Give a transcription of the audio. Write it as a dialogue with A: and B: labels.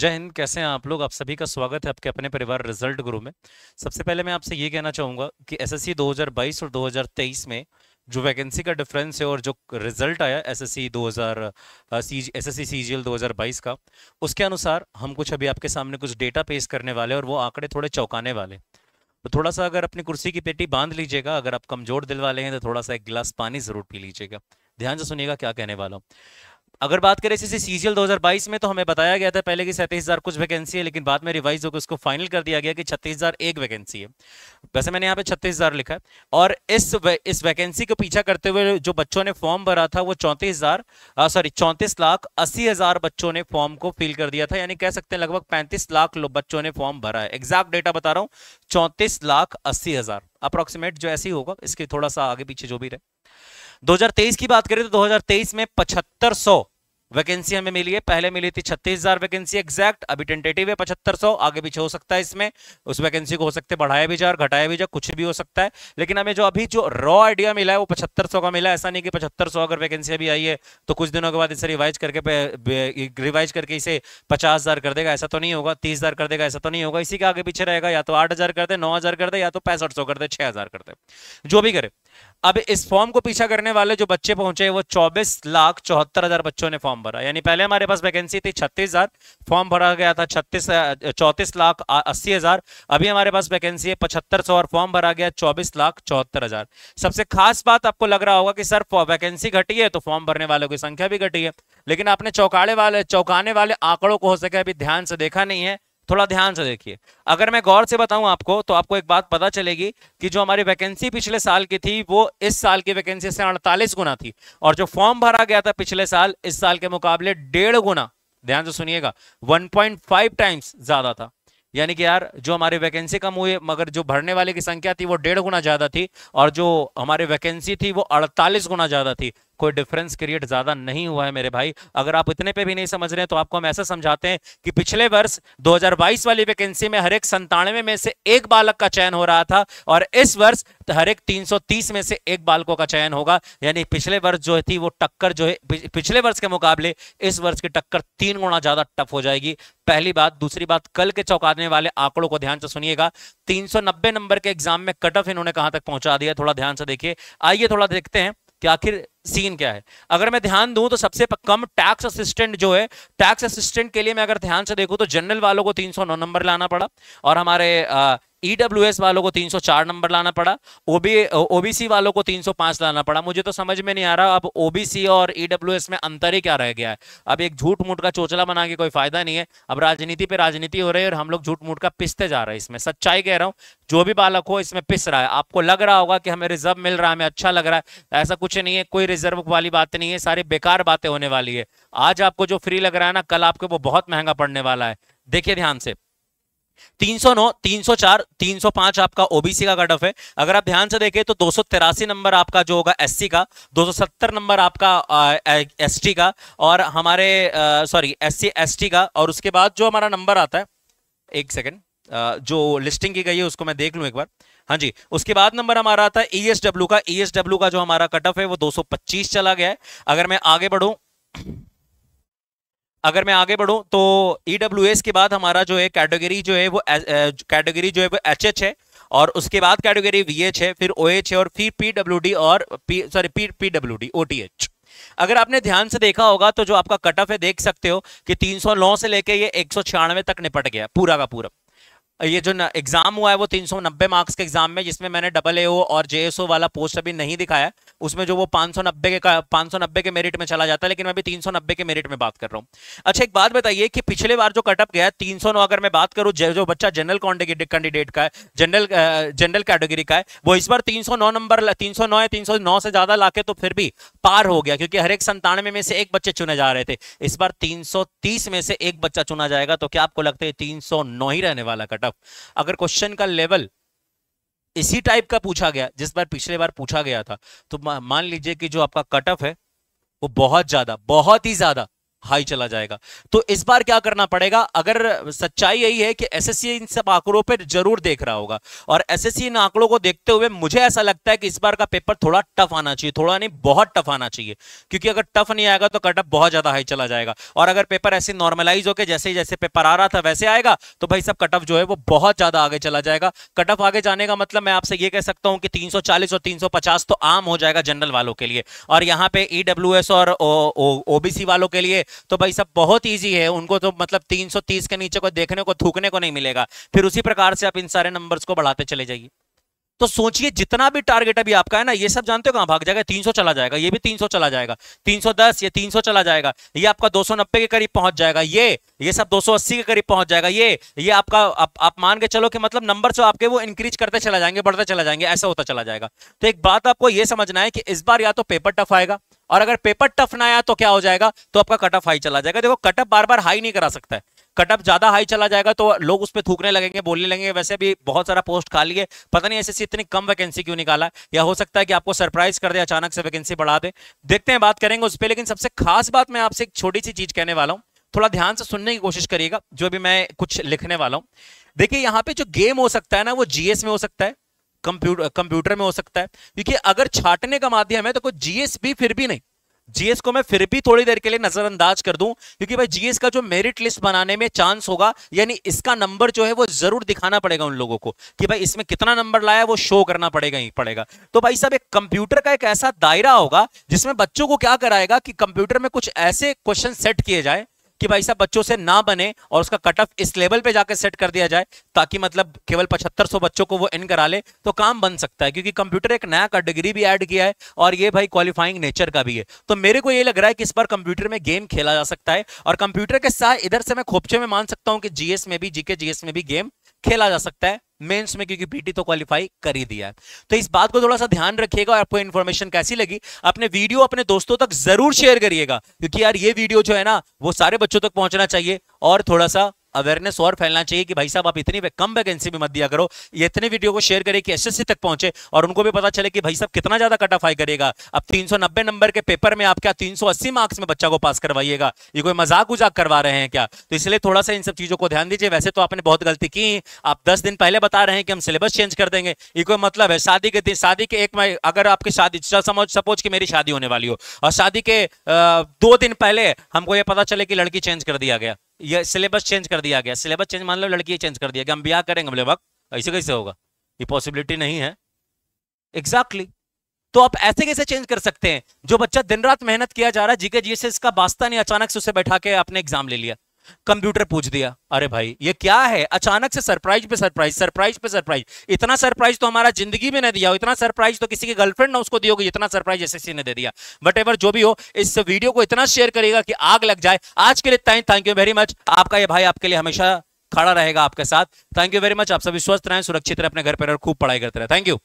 A: जय हिंद कैसे हैं आप लोग आप सभी का स्वागत है आपके अपने परिवार रिजल्ट गुरु में सबसे पहले मैं आपसे ये कहना चाहूँगा कि एसएससी 2022 और 2023 में जो वैकेंसी का डिफरेंस है और जो रिजल्ट आया एसएससी 2000 एसएससी सी 2022 का उसके अनुसार हम कुछ अभी आपके सामने कुछ डेटा पेश करने वाले और वो आंकड़े थोड़े चौंकाने वाले तो थोड़ा सा अगर अपनी कुर्सी की पेटी बांध लीजिएगा अगर आप कमजोर दिल वाले हैं तो थोड़ा सा एक गिलास पानी जरूर पी लीजिएगा ध्यान से सुनिएगा क्या कहने वाला हूँ अगर बात करें इसी सीजीएल 2022 में तो हमें बताया गया था पहले कि सैंतीस हज़ार कुछ वैकेंसी है लेकिन बाद में रिवाइज होकर उसको फाइनल कर दिया गया कि छत्तीस हज़ार एक वैकेंसी है वैसे मैंने यहाँ पे छत्तीस हज़ार लिखा है और इस वे, इस वैकेंसी को पीछा करते हुए जो बच्चों ने फॉर्म भरा था वो चौंतीस हज़ार सॉरी चौंतीस लाख अस्सी हज़ार बच्चों ने फॉर्म को फिल कर दिया था यानी कह सकते हैं लगभग पैंतीस लाख बच्चों ने फॉर्म भरा है एग्जैक्ट डेटा बता रहा हूँ चौंतीस लाख अस्सी हज़ार अप्रॉक्सीमेट जो ऐसे ही होगा इसके थोड़ा सा आगे पीछे जो भी रहे 2023 की बात करें तो 2023 में पचहत्तर वैकेंसी हमें मिली है पहले मिली थी छत्तीस हजार वैकेंसी एक्जैक्ट अभी टेंटेटिव है पचहत्तर सौ आगे पीछे हो सकता है इसमें उस वैकेंसी को हो सकता है बढ़ाया भी जाए और घटाया भी जाए कुछ भी हो सकता है लेकिन हमें जो अभी जो रॉ आइडिया मिला है वो पचहत्तर सौ का मिला ऐसा नहीं कि पचहत्तर सौ अगर वैकेंसी अभी आई है तो कुछ दिनों के बाद इसे रिवाइज करके रिवाइज करके इसे पचास हजार कर देगा ऐसा तो नहीं होगा तीस हजार कर देगा ऐसा तो नहीं होगा इसी के आगे पीछे रहेगा या तो आठ हजार कर दे नौ हजार कर दे या तो पैंसठ सौ कर दे छह हजार कर दे जो भी करे अब इस फॉर्म को पीछा करने वाले जो बच्चे पहुंचे वो चौबीस लाख चौहत्तर हजार बच्चों ने फॉर्म फॉर्म भरा यानी पहले हमारे पास वैकेंसी थी छत्तीस हजार फॉर्म भरा गया था छत्तीस चौंतीस लाख अस्सी हजार अभी हमारे पास वैकेंसी है पचहत्तर सौ और फॉर्म भरा गया चौबीस लाख चौहत्तर हजार सबसे खास बात आपको लग रहा होगा कि सर वैकेंसी घटी है तो फॉर्म भरने वालों की संख्या भी घटी है लेकिन आपने चौकाड़े वाले चौंकाने वाले आंकड़ों को हो सके अभी ध्यान से देखा नहीं है थोड़ा ध्यान से देखिए अगर मैं गौर से बताऊं आपको तो आपको एक बात पता चलेगी कि जो हमारी वैकेंसी पिछले साल की थी वो इस साल की वैकेंसी से अड़तालीस गुना थी और जो फॉर्म भरा गया था पिछले साल इस साल के मुकाबले डेढ़ गुना ध्यान से सुनिएगा 1.5 टाइम्स ज्यादा था यानी कि यार जो हमारी वैकेंसी कम हुई मगर जो भरने वाले की संख्या थी वो डेढ़ गुना ज्यादा थी और जो हमारी वैकेंसी थी वो अड़तालीस गुना ज्यादा थी कोई डिफरेंस क्रिएट ज्यादा नहीं हुआ है मेरे भाई अगर आप इतने पे भी नहीं समझ रहे हैं तो आपको हम ऐसा समझाते हैं कि पिछले वर्ष 2022 वाली वैकेंसी में हर एक संतानवे में से एक बालक का चयन हो रहा था और इस वर्ष तो हर एक 330 में से एक बालकों का चयन होगा यानी पिछले वर्ष जो थी वो टक्कर जो है पिछले वर्ष के मुकाबले इस वर्ष की टक्कर तीन गुना ज्यादा टफ हो जाएगी पहली बात दूसरी बात कल के चौकाने वाले आंकड़ों को ध्यान से सुनिएगा 390 नंबर के एग्जाम में कट ऑफ इन्होंने कहां तक पहुंचा दिया थोड़ा ध्यान से देखिए आइए थोड़ा देखते हैं कि आखिर सीन क्या है अगर मैं ध्यान दूं तो सबसे कम टैक्स असिस्टेंट जो है टैक्स असिस्टेंट के लिए मैं अगर ध्यान से देखूं तो जनरल वालों को 309 नंबर लाना पड़ा और हमारे ईडब्ल्यूएस e वालों को 304 नंबर लाना पड़ा ओबी ओबीसी वालों को 305 लाना पड़ा मुझे तो समझ में नहीं आ रहा अब ओबीसी और ईडब्ल्यूएस e में अंतर ही क्या रह गया है अब एक झूठ मूठ का चोचला बना के कोई फायदा नहीं है अब राजनीति पे राजनीति हो रही है और हम लोग झूठ मूठ का पिसते जा रहे हैं इसमें सच्चाई कह रहा हूँ जो भी बालक हो इसमें पिस रहा है आपको लग रहा होगा कि हमें रिजर्व मिल रहा है हमें अच्छा लग रहा है ऐसा कुछ नहीं है कोई रिजर्व वाली बात नहीं है सारी बेकार बातें होने वाली है आज आपको जो फ्री लग रहा है ना कल आपको वो बहुत महंगा पड़ने वाला है देखिए ध्यान से 309, 304, 305 आपका ओबीसी का कट ऑफ है अगर आप ध्यान से देखें तो दो नंबर आपका जो होगा एससी का 270 नंबर आपका एसटी का और हमारे सॉरी एससी एसटी का और उसके बाद जो हमारा नंबर आता है एक सेकेंड जो लिस्टिंग की गई है उसको मैं देख लूँ एक बार हाँ जी उसके बाद नंबर हमारा आता है डब्ल्यू e का ईएसडब्ल्यू e का जो हमारा कट ऑफ है वो पच्चीस चला गया है अगर मैं आगे बढ़ूँ अगर मैं आगे बढ़ूं तो ई e के बाद हमारा जो है कैटेगरी जो है वो कैटेगरी जो है वो एच है और उसके बाद कैटेगरी वी है फिर ओ एच है और फिर पी और P sorry P P W D O T H अगर आपने ध्यान से देखा होगा तो जो आपका कट ऑफ है देख सकते हो कि 309 से लेके ये एक तक निपट गया पूरा का पूरा ये जो एग्जाम हुआ है वो 390 मार्क्स के एग्जाम में जिसमें मैंने डबल ए और जे वाला पोस्ट अभी नहीं दिखाया उसमें जो वो 590 के 590 के मेरिट में चला जाता है लेकिन मैं अभी 390 के मेरिट में बात कर रहा हूँ अच्छा एक बात बताइए कि पिछले बार जो कटअप गया तीन सौ अगर मैं बात करूँ जो बच्चा जनरल कैंडिडेट का है जनरल जनरल कैटेगरी का है वो इस बार तीन नंबर तीन सौ नौ तीन से ज्यादा ला तो फिर भी पार हो गया क्योंकि हर एक संतानवे में से एक बच्चे चुने जा रहे थे इस बार तीन में से एक बच्चा चुना जाएगा तो क्या आपको लगता है तीन ही रहने वाला कटअप तरफ अगर क्वेश्चन का लेवल इसी टाइप का पूछा गया जिस बार पिछले बार पूछा गया था तो मान लीजिए कि जो आपका कट ऑफ है वो बहुत ज्यादा बहुत ही ज्यादा हाई चला जाएगा तो इस बार क्या करना पड़ेगा अगर सच्चाई यही है कि एसएससी इन सब आंकड़ों पर जरूर देख रहा होगा और एसएससी इन आंकड़ों को देखते हुए मुझे ऐसा लगता है कि इस बार का पेपर थोड़ा टफ आना चाहिए थोड़ा नहीं बहुत टफ आना चाहिए क्योंकि अगर टफ नहीं आएगा तो कटअप बहुत ज्यादा हाई चला जाएगा और अगर पेपर ऐसे नॉर्मलाइज होकर जैसे ही जैसे पेपर आ रहा था वैसे आएगा तो भाई सब कटअप जो है वो बहुत ज्यादा आगे चला जाएगा कटअप आगे जाने का मतलब मैं आपसे ये कह सकता हूँ कि तीन और तीन तो आम हो जाएगा जनरल वालों के लिए और यहाँ पे ईडब्ल्यू e और ओबीसी वालों के लिए तो भाई साहब बहुत ईजी है उनको तो मतलब 330 के नीचे को देखने को थूकने को नहीं मिलेगा फिर उसी प्रकार से आप इन सारे नंबर को बढ़ाते चले जाइए तो सोचिए जितना भी टारगेट अभी आपका है ना ये सब जानते हो कहां भाग जाएगा 300 चला जाएगा ये भी 300 चला जाएगा 310 ये 300 चला जाएगा ये आपका दो के करीब पहुंच जाएगा ये ये सब 280 के करीब पहुंच जाएगा ये ये आपका आप, आप मान के चलो कि मतलब नंबर जो आपके वो इंक्रीज करते चला जाएंगे बढ़ते चला जाएंगे ऐसा होता चला जाएगा तो एक बात आपको यह समझना है कि इस बार या तो पेपर टफ आएगा और अगर पेपर टफ ना आया तो क्या हो जाएगा तो आपका कटअप हाई चला जाएगा देखो कटअप बार बार हाई नहीं करा सकता है कटअप ज्यादा हाई चला जाएगा तो लोग उस पर थूकने लगेंगे बोलने लगेंगे वैसे भी बहुत सारा पोस्ट खाली है पता नहीं ऐसे इतनी कम वैकेंसी क्यों निकाला है या हो सकता है कि आपको सरप्राइज कर दे अचानक से वैकेंसी बढ़ा दे देखते हैं बात करेंगे उस पर लेकिन सबसे खास बात मैं आपसे एक छोटी सी चीज कहने वाला हूँ थोड़ा ध्यान से सुनने की कोशिश करिएगा जो भी मैं कुछ लिखने वाला हूँ देखिए यहाँ पे जो गेम हो सकता है ना वो जीएस में हो सकता है कंप्यूटर कंप्यूटर में हो सकता है क्योंकि अगर छाटने का माध्यम है तो कोई जीएस भी फिर भी नहीं जीएस को मैं फिर भी थोड़ी देर के लिए नजरअंदाज कर दूं क्योंकि भाई जीएस का जो मेरिट लिस्ट बनाने में चांस होगा यानी इसका नंबर जो है वो जरूर दिखाना पड़ेगा उन लोगों को कि भाई इसमें कितना नंबर लाया वो शो करना पड़ेगा ही पड़ेगा तो भाई साहब एक कंप्यूटर का एक ऐसा दायरा होगा जिसमें बच्चों को क्या कराएगा कि कंप्यूटर में कुछ ऐसे क्वेश्चन सेट किए जाए कि भाई साहब बच्चों से ना बने और उसका कट ऑफ इस लेवल पे जाकर सेट कर दिया जाए ताकि मतलब केवल पचहत्तर सौ बच्चों को वो इन करा ले तो काम बन सकता है क्योंकि कंप्यूटर एक नया कैटेगरी भी ऐड किया है और ये भाई क्वालिफाइंग नेचर का भी है तो मेरे को ये लग रहा है कि इस बार कंप्यूटर में गेम खेला जा सकता है और कंप्यूटर के साथ इधर से मैं खोपचे में मान सकता हूँ कि जीएस में भी जीके जीएस में भी गेम खेला जा सकता है मेंस में क्योंकि बीटी तो क्वालिफाई कर ही दिया है तो इस बात को थोड़ा सा ध्यान रखिएगा और आपको इन्फॉर्मेशन कैसी लगी अपने वीडियो अपने दोस्तों तक जरूर शेयर करिएगा क्योंकि यार ये वीडियो जो है ना वो सारे बच्चों तक पहुंचना चाहिए और थोड़ा सा अवेयरनेस और फैलना चाहिए कि भाई साहब आप इतनी कम वैकेंसी भी मत दिया करो ये इतने वीडियो को शेयर करें कि एसएससी तक पहुंचे और उनको भी पता चले कि भाई साहब कितना ज्यादा कट ऑफ आई करेगा अब 390 नंबर के पेपर में आप क्या 380 मार्क्स में बच्चा को पास करवाइएगा ये कोई मजाक उजाक करवा रहे हैं क्या तो इसलिए थोड़ा सा इन सब चीजों को ध्यान दीजिए वैसे तो आपने बहुत गलती की आप दस दिन पहले बता रहे हैं कि हम सिलेबस चेंज कर देंगे ये कोई मतलब है शादी के दिन शादी के एक अगर आपकी शादी समझ सपोज की मेरी शादी होने वाली हो और शादी के दो दिन पहले हमको ये पता चले कि लड़की चेंज कर दिया गया ये सिलेबस चेंज कर दिया गया सिलेबस चेंज मान लो लड़की चेंज कर दिया गया हम ब्याह करेंगे बोले वक्त ऐसे कैसे होगा ये पॉसिबिलिटी नहीं है एग्जैक्टली exactly. तो आप ऐसे कैसे चेंज कर सकते हैं जो बच्चा दिन रात मेहनत किया जा रहा है जीके जीएसएस का वास्ता नहीं अचानक से उसे बैठा के आपने एग्जाम ले लिया कंप्यूटर पूछ दिया अरे भाई ये क्या है अचानक से सरप्राइज पे सरप्राइज सरप्राइज पे सरप्राइज इतना सरप्राइज तो हमारा जिंदगी में नहीं दिया हो इतना सरप्राइज तो किसी की गर्लफ्रेंड ने उसको दी होगी इतना सरप्राइज एसएससी ने दे दिया बट एवर जो भी हो इस वीडियो को इतना शेयर करेगा कि आग लग जाए आज के लिए thank thank you very much आपका ये भाई आपके लिए हमेशा खड़ा रहेगा आपके साथ थैंक यू वेरी मच आप सभी स्वस्थ रहें सुरक्षित रहें अपने घर पर खूब पढ़ाई करते रहे थैंक यू